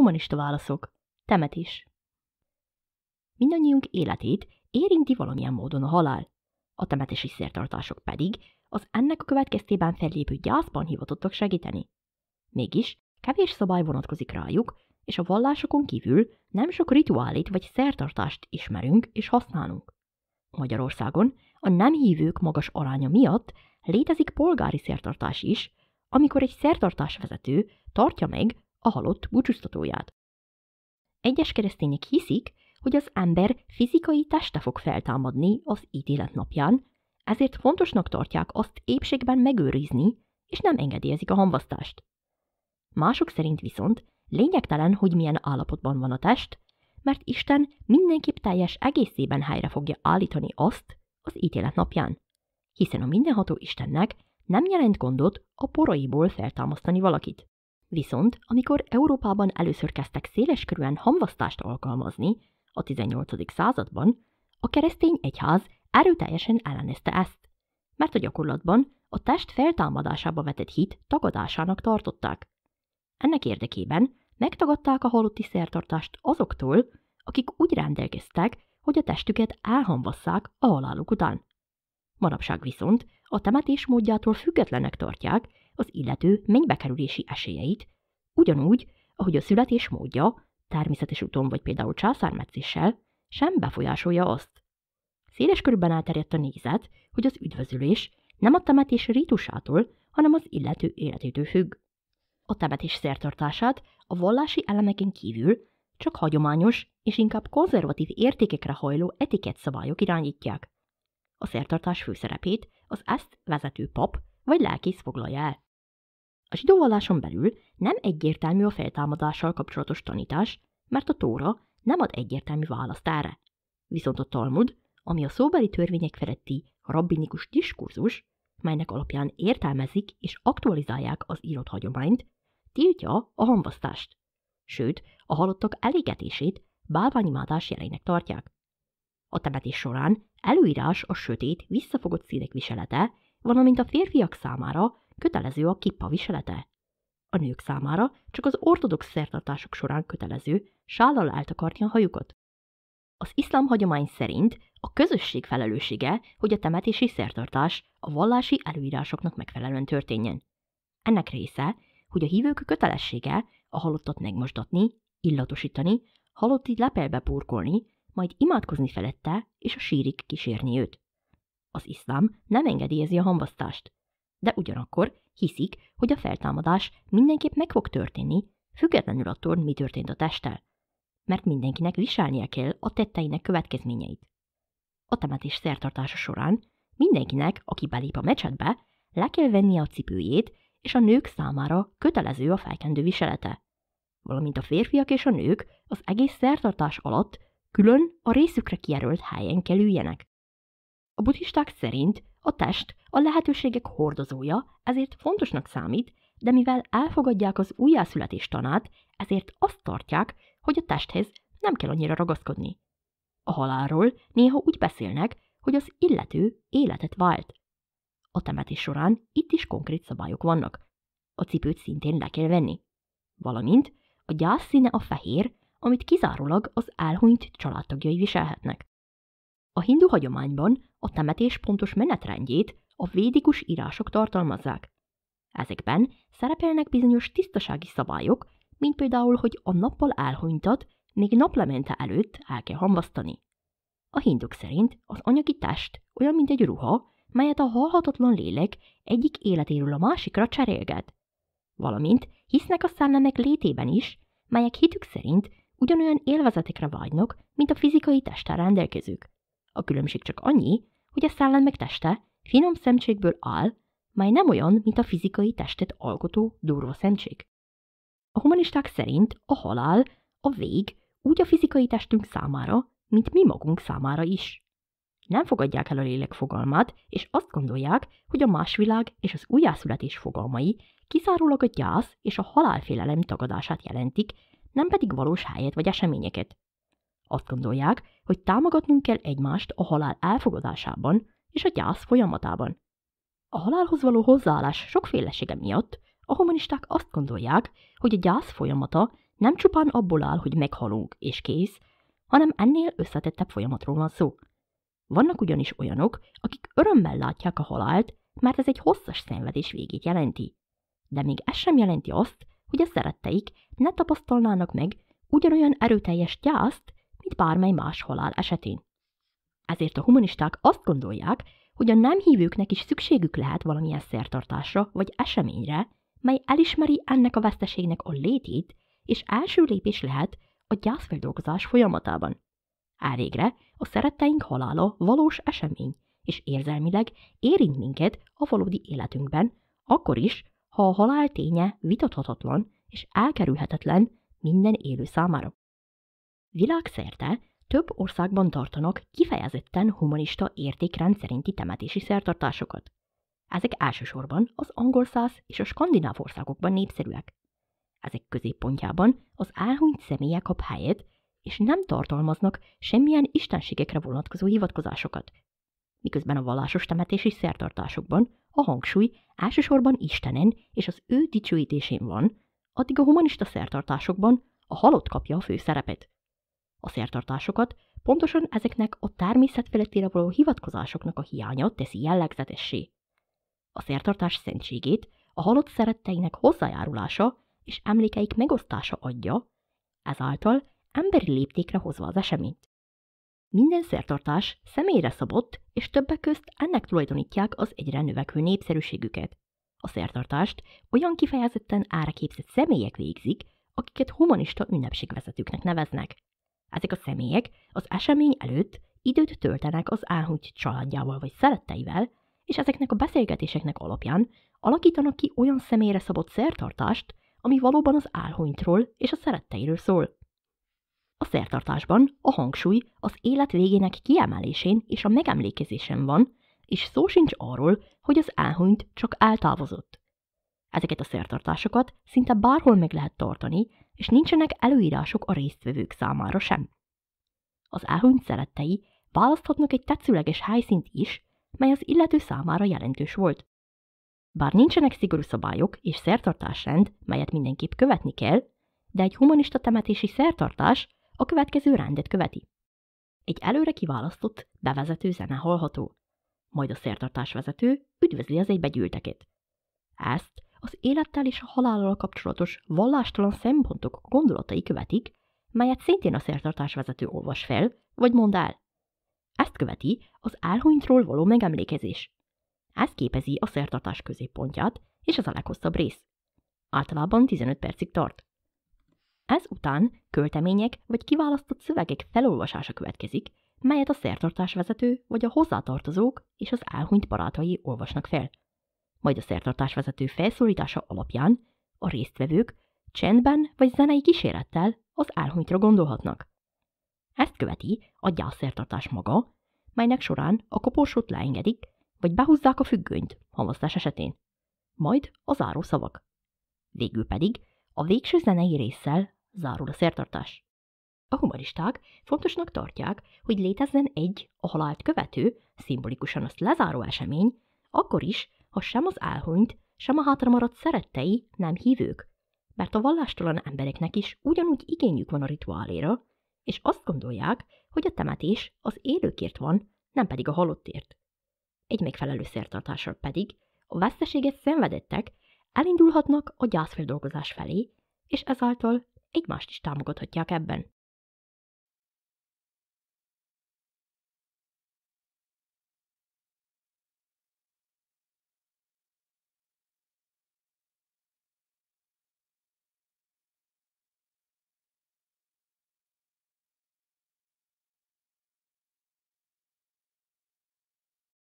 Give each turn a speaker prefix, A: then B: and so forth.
A: humanista válaszok, temet is. Mindannyiunk életét érinti valamilyen módon a halál, a temetési szertartások pedig az ennek a következtében fellépő gyászban hivatottak segíteni. Mégis kevés szabály vonatkozik rájuk, és a vallásokon kívül nem sok rituálét vagy szertartást ismerünk és használunk. Magyarországon a nem hívők magas aránya miatt létezik polgári szertartás is, amikor egy szertartásvezető tartja meg a halott búcsúztatóját. Egyes keresztények hiszik, hogy az ember fizikai teste fog feltámadni az ítélet napján, ezért fontosnak tartják azt épségben megőrizni, és nem engedélyezik a hamvasztást. Mások szerint viszont lényegtelen, hogy milyen állapotban van a test, mert Isten mindenképp teljes egészében helyre fogja állítani azt az ítélet napján, hiszen a mindenható Istennek nem jelent gondot a poraiból feltámasztani valakit. Viszont, amikor Európában először kezdtek széleskörűen hamvasztást alkalmazni, a 18. században, a keresztény egyház erőteljesen ellenezte ezt, mert a gyakorlatban a test feltámadásába vetett hit tagadásának tartották. Ennek érdekében megtagadták a halotti szertartást azoktól, akik úgy rendelkeztek, hogy a testüket elhamvasszák a haláluk után. Manapság viszont a temetés módjától függetlenek tartják, az illető mennybekerülési esélyeit, ugyanúgy, ahogy a születés módja, természetes úton vagy például császármetszéssel, sem befolyásolja azt. Széles körben elterjedt a nézet, hogy az üdvözülés nem a temetés rítusától, hanem az illető életétől függ. A temetés szertartását a vallási elemeken kívül csak hagyományos és inkább konzervatív értékekre hajló etikett szabályok irányítják. A szertartás főszerepét az ezt vezető pap vagy lelkész foglalja el. A zsidóvalláson belül nem egyértelmű a feltámadással kapcsolatos tanítás, mert a Tóra nem ad egyértelmű választ erre. Viszont a Talmud, ami a szóbeli törvények feletti rabbinikus diskurzus, melynek alapján értelmezik és aktualizálják az írott hagyományt, tiltja a hamvasztást. Sőt, a halottak elégetését bálványimádás jelének tartják. A temetés során előírás a sötét, visszafogott színek viselete valamint a férfiak számára kötelező a kippa viselete. A nők számára csak az ortodox szertartások során kötelező sállal eltakarni a hajukat. Az iszlám hagyomány szerint a közösség felelőssége, hogy a temetési szertartás a vallási előírásoknak megfelelően történjen. Ennek része, hogy a hívők kötelessége a halottat megmosdatni, illatosítani, halotti lepelbe burkolni, majd imádkozni felette és a sírik kísérni őt. Az iszlám nem engedélyezi a hamvasztást, de ugyanakkor hiszik, hogy a feltámadás mindenképp meg fog történni, függetlenül attól, mi történt a testtel, mert mindenkinek viselnie kell a tetteinek következményeit. A temetés szertartása során mindenkinek, aki belép a mecsetbe, le kell vennie a cipőjét, és a nők számára kötelező a felkendő viselete. Valamint a férfiak és a nők az egész szertartás alatt külön a részükre kijelölt helyen kell üljenek. A buddhisták szerint a test a lehetőségek hordozója, ezért fontosnak számít, de mivel elfogadják az újjászületés tanát, ezért azt tartják, hogy a testhez nem kell annyira ragaszkodni. A halálról néha úgy beszélnek, hogy az illető életet vált. A temetés során itt is konkrét szabályok vannak. A cipőt szintén le kell venni. Valamint a gyász színe a fehér, amit kizárólag az elhunyt családtagjai viselhetnek. A hindu hagyományban a temetés pontos menetrendjét a védikus írások tartalmazzák. Ezekben szerepelnek bizonyos tisztasági szabályok, mint például, hogy a nappal elhunytat, még naplemente előtt el kell hamvasztani. A hinduk szerint az anyagi test olyan, mint egy ruha, melyet a halhatatlan lélek egyik életéről a másikra cserélget. Valamint hisznek a szellemek létében is, melyek hitük szerint ugyanolyan élvezetekre vágynak, mint a fizikai testtel rendelkezők. A különbség csak annyi, hogy a szellem meg teste finom szemcsékből áll, mely nem olyan, mint a fizikai testet alkotó durva szemcsék. A humanisták szerint a halál, a vég úgy a fizikai testünk számára, mint mi magunk számára is. Nem fogadják el a lélek fogalmát, és azt gondolják, hogy a másvilág és az újjászületés fogalmai kizárólag a gyász és a halálfélelem tagadását jelentik, nem pedig valós helyet vagy eseményeket. Azt gondolják, hogy támogatnunk kell egymást a halál elfogadásában és a gyász folyamatában. A halálhoz való hozzáállás sokfélesége miatt a humanisták azt gondolják, hogy a gyász folyamata nem csupán abból áll, hogy meghalunk és kész, hanem ennél összetettebb folyamatról van szó. Vannak ugyanis olyanok, akik örömmel látják a halált, mert ez egy hosszas szenvedés végét jelenti. De még ez sem jelenti azt, hogy a szeretteik ne tapasztalnának meg ugyanolyan erőteljes gyászt, mint bármely más halál esetén. Ezért a humanisták azt gondolják, hogy a nem hívőknek is szükségük lehet valamilyen szertartásra vagy eseményre, mely elismeri ennek a veszteségnek a létét, és első lépés lehet a gyászfeldolgozás folyamatában. Elégre a szeretteink halála valós esemény, és érzelmileg érint minket a valódi életünkben, akkor is, ha a halál ténye vitathatatlan és elkerülhetetlen minden élő számára. Világszerte több országban tartanak kifejezetten humanista értékrend szerinti temetési szertartásokat. Ezek elsősorban az angol száz és a skandináv országokban népszerűek. Ezek középpontjában az elhunyt személyek kap helyet, és nem tartalmaznak semmilyen istenségekre vonatkozó hivatkozásokat, miközben a vallásos temetési szertartásokban a hangsúly elsősorban Istenen és az ő dicsőítésén van, addig a humanista szertartásokban a halott kapja a főszerepet. A szertartásokat pontosan ezeknek a természet felettére való hivatkozásoknak a hiánya teszi jellegzetessé. A szertartás szentségét a halott szeretteinek hozzájárulása és emlékeik megosztása adja, ezáltal emberi léptékre hozva az eseményt. Minden szertartás személyre szabott, és többek közt ennek tulajdonítják az egyre növekvő népszerűségüket. A szertartást olyan kifejezetten áraképzett személyek végzik, akiket humanista ünnepségvezetőknek neveznek. Ezek a személyek az esemény előtt időt töltenek az áhúgy családjával vagy szeretteivel, és ezeknek a beszélgetéseknek alapján alakítanak ki olyan személyre szabott szertartást, ami valóban az álhunytról és a szeretteiről szól. A szertartásban a hangsúly az élet végének kiemelésén és a megemlékezésen van, és szó sincs arról, hogy az áhunyt csak eltávozott. Ezeket a szertartásokat szinte bárhol meg lehet tartani, és nincsenek előírások a résztvevők számára sem. Az elhunyt szerettei választhatnak egy tetszőleges helyszínt is, mely az illető számára jelentős volt. Bár nincsenek szigorú szabályok és szertartásrend, melyet mindenképp követni kell, de egy humanista temetési szertartás a következő rendet követi. Egy előre kiválasztott, bevezető zene hallható. Majd a vezető üdvözli az egybegyűlteket. Ezt az élettel és a halállal kapcsolatos vallástalan szempontok gondolatai követik, melyet szintén a vezető olvas fel, vagy mond el. Ezt követi az álhunytról való megemlékezés. Ez képezi a szertartás középpontját, és az a leghosszabb rész. Általában 15 percig tart. Ez után költemények vagy kiválasztott szövegek felolvasása következik, melyet a vezető vagy a hozzátartozók és az elhunyt barátai olvasnak fel majd a szertartásvezető felszólítása alapján a résztvevők csendben vagy zenei kísérettel az álhonytra gondolhatnak. Ezt követi a gyászszertartás maga, melynek során a koporsót leengedik, vagy behúzzák a függönyt hamvasztás esetén. Majd a záró szavak. Végül pedig a végső zenei résszel zárul a szertartás. A humoristák fontosnak tartják, hogy létezzen egy a halált követő, szimbolikusan azt lezáró esemény, akkor is, ha sem az álhonyt, sem a hátramaradt szerettei nem hívők, mert a vallástalan embereknek is ugyanúgy igényük van a rituáléra, és azt gondolják, hogy a temetés az élőkért van, nem pedig a halottért. Egy megfelelő szertartással pedig a veszteséget szenvedettek elindulhatnak a gyászfeldolgozás felé, és ezáltal egymást is támogathatják ebben.